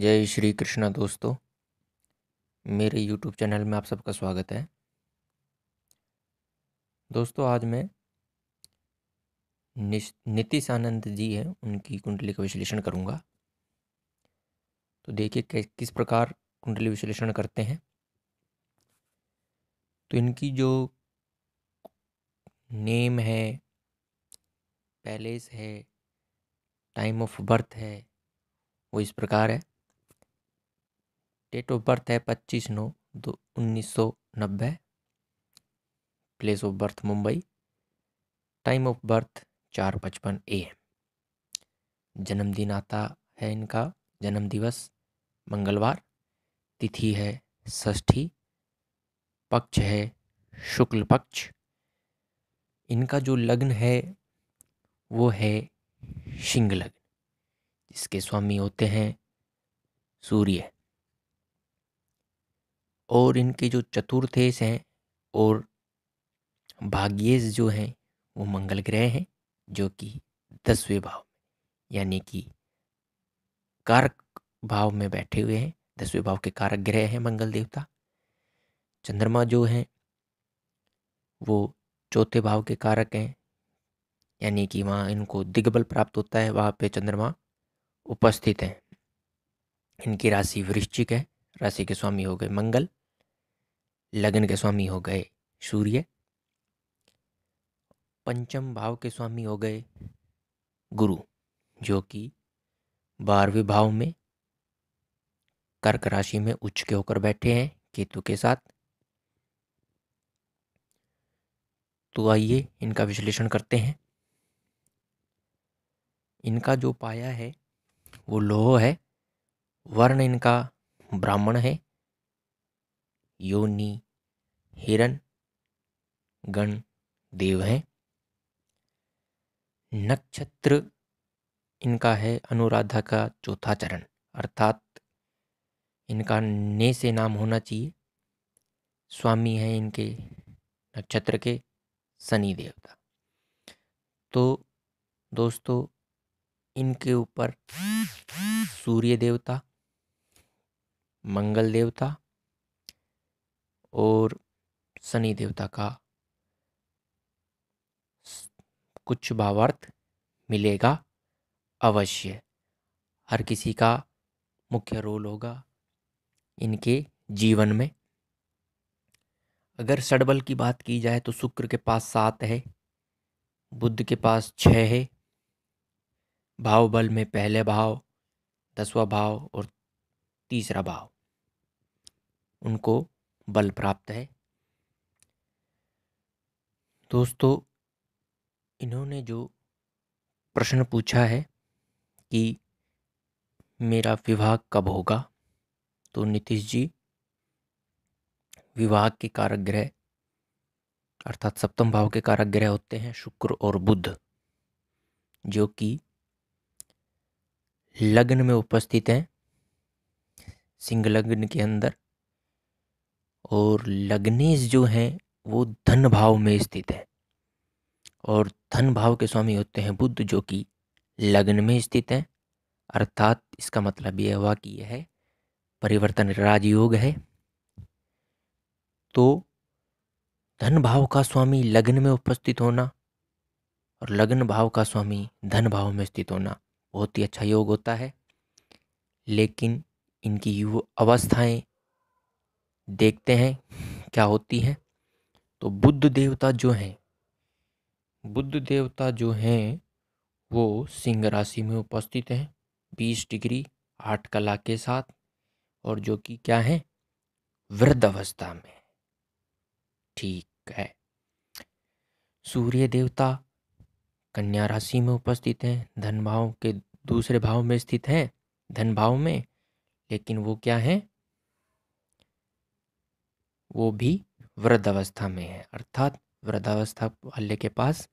जय श्री कृष्णा दोस्तों मेरे YouTube चैनल में आप सबका स्वागत है दोस्तों आज मैं नितिश आनंद जी हैं उनकी कुंडली का विश्लेषण करूंगा तो देखिए किस प्रकार कुंडली विश्लेषण करते हैं तो इनकी जो नेम है पैलेस है टाइम ऑफ बर्थ है वो इस प्रकार है डेट ऑफ बर्थ है पच्चीस नौ दो उन्नीस सौ नब्बे place of birth Mumbai time of birth चार पचपन ए एम जन्मदिन आता है इनका जन्म दिवस मंगलवार तिथि है षष्ठी पक्ष है शुक्ल पक्ष इनका जो लग्न है वो है सिंह लग्न जिसके स्वामी होते हैं सूर्य और इनके जो चतुर्थेश हैं और भाग्येश जो हैं वो मंगल ग्रह हैं जो कि दसवें भाव यानी कि कारक भाव में बैठे हुए हैं दसवें भाव के कारक ग्रह हैं मंगल देवता चंद्रमा जो हैं वो चौथे भाव के कारक हैं यानी कि वहाँ इनको दिग्बल प्राप्त होता है वहाँ पे चंद्रमा उपस्थित हैं इनकी राशि वृश्चिक है राशि के स्वामी हो गए मंगल लगन के स्वामी हो गए सूर्य पंचम भाव के स्वामी हो गए गुरु जो कि बारहवें भाव में कर्क राशि में उच्च के होकर बैठे हैं केतु के साथ तो आइए इनका विश्लेषण करते हैं इनका जो पाया है वो लोह है वर्ण इनका ब्राह्मण है योनि हिरण गण देव हैं नक्षत्र इनका है अनुराधा का चौथा चरण अर्थात इनका ने से नाम होना चाहिए स्वामी हैं इनके नक्षत्र के शनि देवता तो दोस्तों इनके ऊपर सूर्य देवता मंगल देवता और शनि देवता का कुछ भावार्थ मिलेगा अवश्य हर किसी का मुख्य रोल होगा इनके जीवन में अगर षडबल की बात की जाए तो शुक्र के पास सात है बुद्ध के पास छः है भाव बल में पहले भाव दसवा भाव और तीसरा भाव उनको बल प्राप्त है दोस्तों इन्होंने जो प्रश्न पूछा है कि मेरा विवाह कब होगा तो नीतीश जी विवाह के कारक ग्रह अर्थात सप्तम भाव के कारक ग्रह होते हैं शुक्र और बुध जो कि लग्न में उपस्थित हैं सिंह लग्न के अंदर और लग्नेश जो हैं वो धन भाव में स्थित हैं और धन भाव के स्वामी होते हैं बुद्ध जो कि लग्न में स्थित हैं अर्थात इसका मतलब यह हुआ कि यह परिवर्तन राजयोग है तो धन भाव का स्वामी लग्न में उपस्थित होना और लग्न भाव का स्वामी धन भाव में स्थित होना बहुत ही अच्छा योग होता है लेकिन इनकी युवा अवस्थाएं देखते हैं क्या होती है तो बुद्ध देवता जो हैं बुद्ध देवता जो हैं वो सिंह राशि में उपस्थित हैं बीस डिग्री आठ कला के साथ और जो कि क्या है वृद्ध अवस्था में ठीक है सूर्य देवता कन्या राशि में उपस्थित हैं धन भाव के दूसरे भाव में स्थित हैं धन भाव में लेकिन वो क्या हैं वो भी वृद्धावस्था में है अर्थात वृद्धावस्था वाले के पास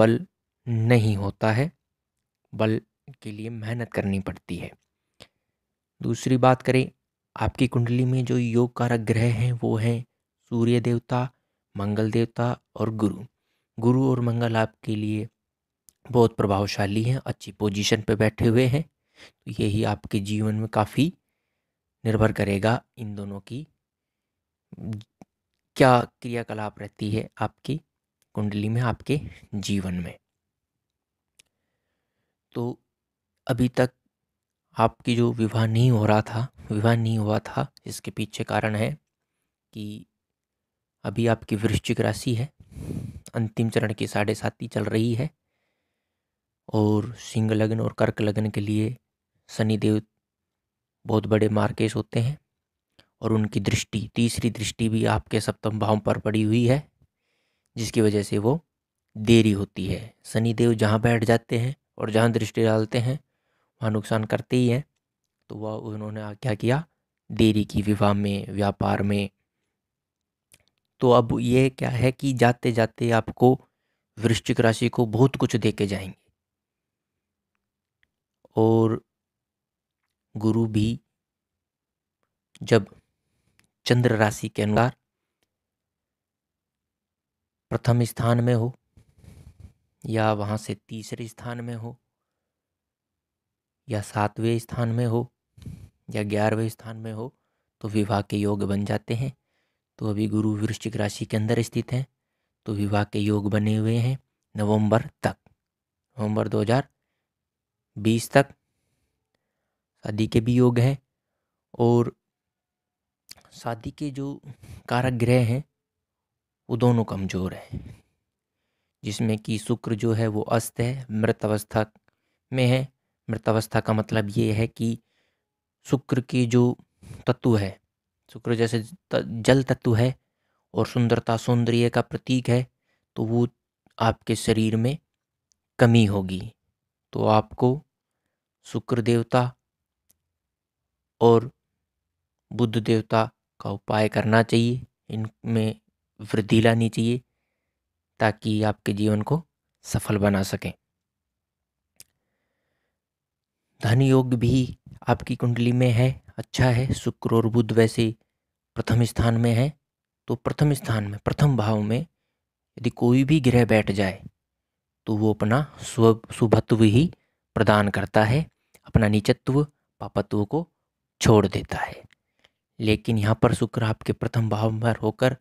बल नहीं होता है बल के लिए मेहनत करनी पड़ती है दूसरी बात करें आपकी कुंडली में जो योग कारक ग्रह हैं वो हैं सूर्य देवता मंगल देवता और गुरु गुरु और मंगल आपके लिए बहुत प्रभावशाली हैं अच्छी पोजीशन पे बैठे हुए हैं तो यही आपके जीवन में काफ़ी निर्भर करेगा इन दोनों की क्या क्रियाकलाप रहती है आपकी कुंडली में आपके जीवन में तो अभी तक आपकी जो विवाह नहीं हो रहा था विवाह नहीं हुआ था इसके पीछे कारण है कि अभी आपकी वृश्चिक राशि है अंतिम चरण की साढ़े साती चल रही है और सिंह लग्न और कर्क लग्न के लिए शनिदेव देव बहुत बड़े मार्केश होते हैं और उनकी दृष्टि तीसरी दृष्टि भी आपके सप्तम भाव पर पड़ी हुई है जिसकी वजह से वो देरी होती है शनिदेव जहाँ बैठ जाते हैं और जहाँ दृष्टि डालते हैं वहाँ नुकसान करते ही हैं तो वह उन्होंने क्या किया देरी की विवाह में व्यापार में तो अब ये क्या है कि जाते जाते आपको वृश्चिक राशि को बहुत कुछ दे के जाएंगे और गुरु भी जब चंद्र राशि के अनुसार प्रथम स्थान में हो या वहाँ से तीसरे स्थान में हो या सातवें स्थान में हो या ग्यारहवें स्थान में हो तो विवाह के योग बन जाते हैं तो अभी गुरु वृश्चिक राशि के अंदर स्थित हैं तो विवाह के योग बने हुए हैं नवंबर तक नवंबर 2020 तक शादी के भी योग हैं और शादी के जो कारक ग्रह हैं वो दोनों कमज़ोर हैं जिसमें कि शुक्र जो है वो अस्त है मृत अवस्था में है मृत अवस्था का मतलब ये है कि शुक्र के जो तत्व है शुक्र जैसे जल तत्व है और सुंदरता सौंदर्य का प्रतीक है तो वो आपके शरीर में कमी होगी तो आपको शुक्र देवता और बुद्ध देवता का उपाय करना चाहिए इनमें वृद्धि लानी चाहिए ताकि आपके जीवन को सफल बना सकें धन योग भी आपकी कुंडली में है अच्छा है शुक्र और बुध वैसे प्रथम स्थान में है तो प्रथम स्थान में प्रथम भाव में यदि कोई भी ग्रह बैठ जाए तो वो अपना स्व शुभत्व ही प्रदान करता है अपना नीचत्व पापत्व को छोड़ देता है लेकिन यहाँ पर शुक्र आपके प्रथम भाव पर होकर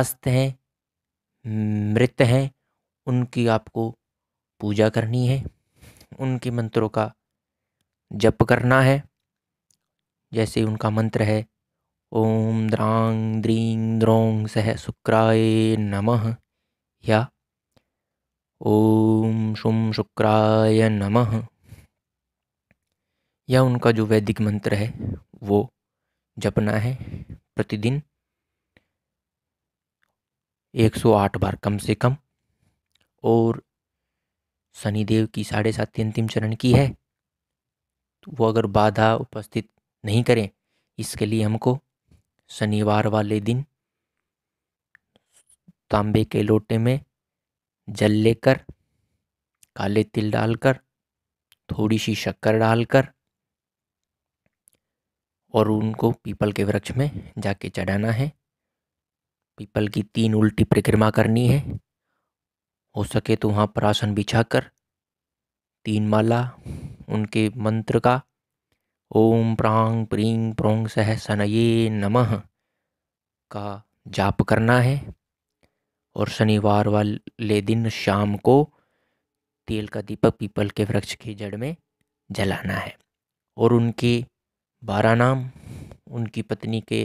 अस्त हैं मृत हैं उनकी आपको पूजा करनी है उनके मंत्रों का जप करना है जैसे उनका मंत्र है ओम द्रांग द्रीं द्रोंग सह शुक्राय नमः या ओम शुम शुक्राय नमः या उनका जो वैदिक मंत्र है वो जपना है प्रतिदिन 108 बार कम से कम और शनिदेव की साढ़े सात अंतिम चरण की है तो वो अगर बाधा उपस्थित नहीं करें इसके लिए हमको शनिवार वाले दिन तांबे के लोटे में जल लेकर काले तिल डालकर थोड़ी सी शक्कर डालकर और उनको पीपल के वृक्ष में जाके चढ़ाना है पीपल की तीन उल्टी परिक्रमा करनी है हो सके तो वहाँ पर आसन बिछा कर तीन माला उनके मंत्र का ओम प्रांग प्रीं प्रोंग सह सनये नमः का जाप करना है और शनिवार वाले दिन शाम को तेल का दीपक पीपल के वृक्ष की जड़ में जलाना है और उनकी बारह नाम उनकी पत्नी के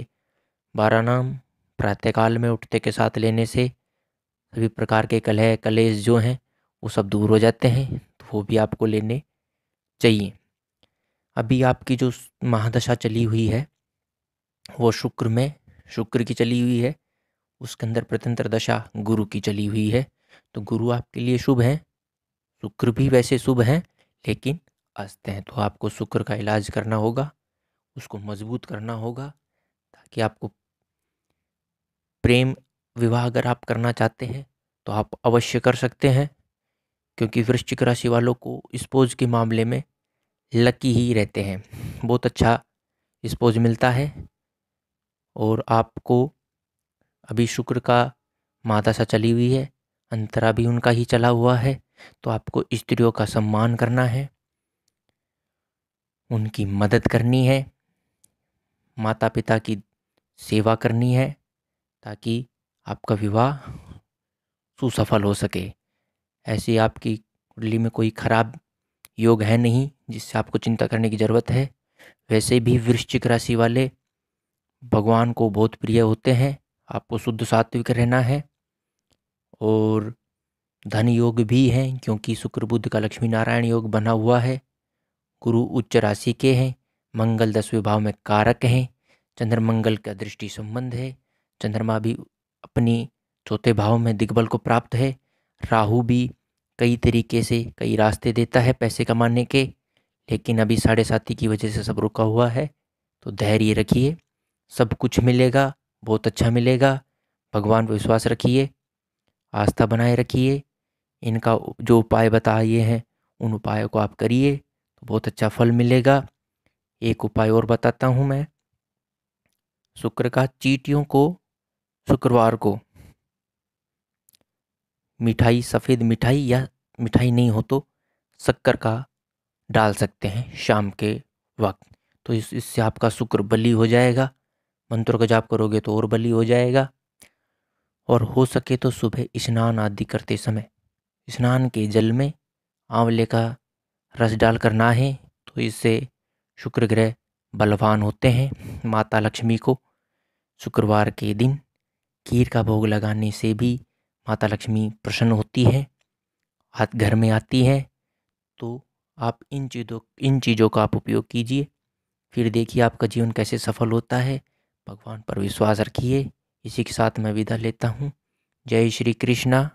बारह नाम प्रातःकाल में उठते के साथ लेने से सभी प्रकार के कलह कलेश जो हैं वो सब दूर हो जाते हैं तो वो भी आपको लेने चाहिए अभी आपकी जो महादशा चली हुई है वो शुक्र में शुक्र की चली हुई है उसके अंदर प्रतंत्र दशा गुरु की चली हुई है तो गुरु आपके लिए शुभ हैं शुक्र भी वैसे शुभ हैं लेकिन अस्त हैं तो आपको शुक्र का इलाज करना होगा उसको मजबूत करना होगा ताकि आपको प्रेम विवाह अगर आप करना चाहते हैं तो आप अवश्य कर सकते हैं क्योंकि वृश्चिक राशि वालों को स्पोज के मामले में लकी ही रहते हैं बहुत अच्छा स्पोज मिलता है और आपको अभी शुक्र का माता सा चली हुई है अंतरा भी उनका ही चला हुआ है तो आपको स्त्रियों का सम्मान करना है उनकी मदद करनी है माता पिता की सेवा करनी है ताकि आपका विवाह सुसफल हो सके ऐसी आपकी कुंडली में कोई ख़राब योग है नहीं जिससे आपको चिंता करने की ज़रूरत है वैसे भी वृश्चिक राशि वाले भगवान को बहुत प्रिय होते हैं आपको शुद्ध सात्विक रहना है और धन योग भी हैं क्योंकि शुक्र बुद्ध का लक्ष्मी नारायण योग बना हुआ है गुरु उच्च राशि के हैं मंगल दसवें भाव में कारक हैं चंद्रमंगल का दृष्टि संबंध है चंद्रमा भी अपनी चौथे भाव में दिग्बल को प्राप्त है राहु भी कई तरीके से कई रास्ते देता है पैसे कमाने के लेकिन अभी साढ़े साथी की वजह से सब रुका हुआ है तो धैर्य रखिए सब कुछ मिलेगा बहुत अच्छा मिलेगा भगवान पर विश्वास रखिए आस्था बनाए रखिए इनका जो उपाय बताए हैं उन उपायों को आप करिए तो बहुत अच्छा फल मिलेगा एक उपाय और बताता हूँ मैं शुक्र का चीटियों को शुक्रवार को मिठाई सफ़ेद मिठाई या मिठाई नहीं हो तो शक्कर का डाल सकते हैं शाम के वक्त तो इस इससे आपका शुक्र बली हो जाएगा मंत्र का जाप करोगे तो और बली हो जाएगा और हो सके तो सुबह स्नान आदि करते समय स्नान के जल में आंवले का रस डाल कर नहाएं तो इससे शुक्र ग्रह बलवान होते हैं माता लक्ष्मी को शुक्रवार के दिन खीर का भोग लगाने से भी माता लक्ष्मी प्रसन्न होती है हाथ घर में आती है तो आप इन चीज़ों इन चीज़ों का आप उपयोग कीजिए फिर देखिए आपका जीवन कैसे सफल होता है भगवान पर विश्वास रखिए इसी के साथ मैं विदा लेता हूँ जय श्री कृष्णा